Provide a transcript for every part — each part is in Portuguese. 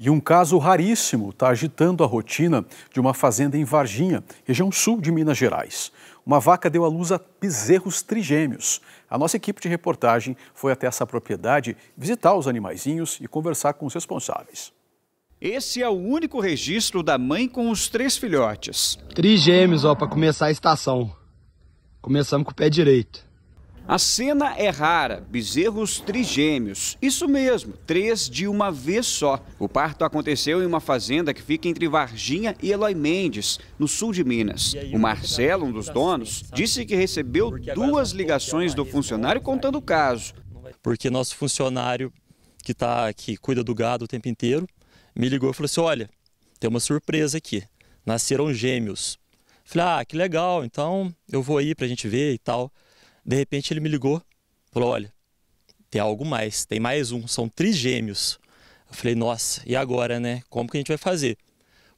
E um caso raríssimo está agitando a rotina de uma fazenda em Varginha, região sul de Minas Gerais. Uma vaca deu à luz a bezerros trigêmeos. A nossa equipe de reportagem foi até essa propriedade visitar os animaizinhos e conversar com os responsáveis. Esse é o único registro da mãe com os três filhotes. Trigêmeos, ó, para começar a estação. Começamos com o pé direito. A cena é rara, bezerros trigêmeos. Isso mesmo, três de uma vez só. O parto aconteceu em uma fazenda que fica entre Varginha e Eloy Mendes, no sul de Minas. O Marcelo, um dos assim, donos, disse que recebeu duas ligações do funcionário contando o caso. Porque nosso funcionário, que, tá, que cuida do gado o tempo inteiro, me ligou e falou assim, olha, tem uma surpresa aqui, nasceram gêmeos. Falei, ah, que legal, então eu vou aí para a gente ver e tal. De repente ele me ligou, falou: olha, tem algo mais, tem mais um, são três gêmeos Eu falei, nossa, e agora, né? Como que a gente vai fazer?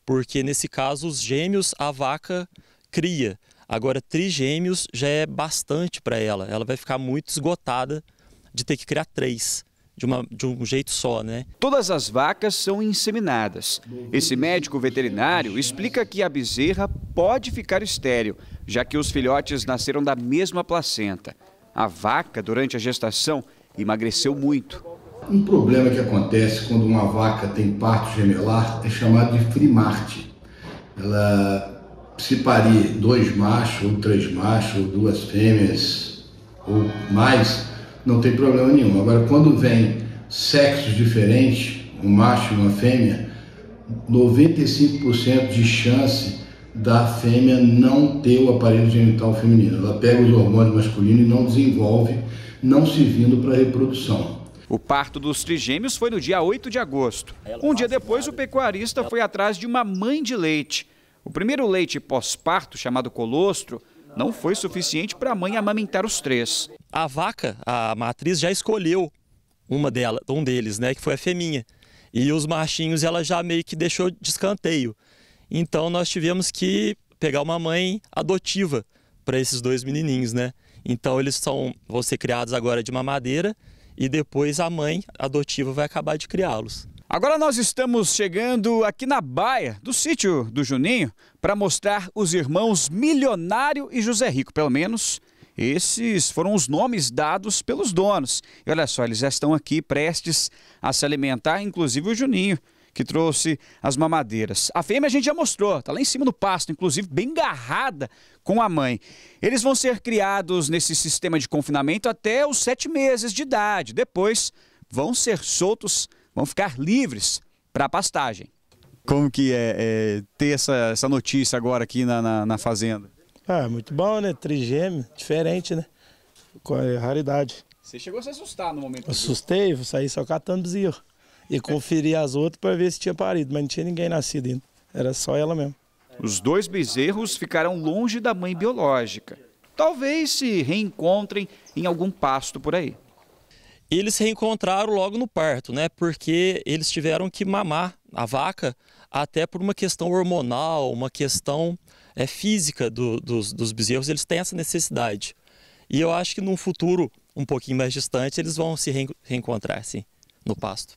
Porque nesse caso, os gêmeos a vaca cria. Agora, três gêmeos já é bastante para ela. Ela vai ficar muito esgotada de ter que criar três de, uma, de um jeito só, né? Todas as vacas são inseminadas. Esse médico veterinário explica que a bezerra pode ficar estéril, já que os filhotes nasceram da mesma placenta. A vaca, durante a gestação, emagreceu muito. Um problema que acontece quando uma vaca tem parto gemelar é chamado de frimarte. Ela se parir dois machos, ou três machos, ou duas fêmeas, ou mais, não tem problema nenhum. Agora, quando vem sexos diferentes, um macho e uma fêmea, 95% de chance da fêmea não ter o aparelho genital feminino. Ela pega os hormônios masculinos e não desenvolve, não se vindo para reprodução. O parto dos trigêmeos foi no dia 8 de agosto. Um dia depois, o pecuarista foi atrás de uma mãe de leite. O primeiro leite pós-parto, chamado colostro, não foi suficiente para a mãe amamentar os três. A vaca, a matriz, já escolheu uma dela, um deles, né, que foi a fêmea. E os machinhos ela já meio que deixou de escanteio. Então nós tivemos que pegar uma mãe adotiva para esses dois menininhos, né? Então eles são, vão ser criados agora de mamadeira e depois a mãe adotiva vai acabar de criá-los. Agora nós estamos chegando aqui na baia do sítio do Juninho para mostrar os irmãos Milionário e José Rico, pelo menos esses foram os nomes dados pelos donos. E olha só, eles já estão aqui prestes a se alimentar, inclusive o Juninho, que trouxe as mamadeiras. A fêmea a gente já mostrou, está lá em cima do pasto, inclusive bem garrada com a mãe. Eles vão ser criados nesse sistema de confinamento até os sete meses de idade. Depois vão ser soltos vão ficar livres para pastagem. Como que é, é, ter essa, essa notícia agora aqui na, na, na fazenda? Ah, é muito bom, né? Trigêmeo, diferente, né? Com a raridade. Você chegou a se assustar no momento? Assustei, vou saí só catando bezerro. E conferi as outras para ver se tinha parido, mas não tinha ninguém nascido ainda. Era só ela mesmo. Os dois bezerros ficaram longe da mãe biológica. Talvez se reencontrem em algum pasto por aí. Eles se reencontraram logo no parto, né? Porque eles tiveram que mamar a vaca até por uma questão hormonal, uma questão é, física do, dos, dos bezerros, eles têm essa necessidade. E eu acho que num futuro um pouquinho mais distante, eles vão se reencontrar, sim, no pasto.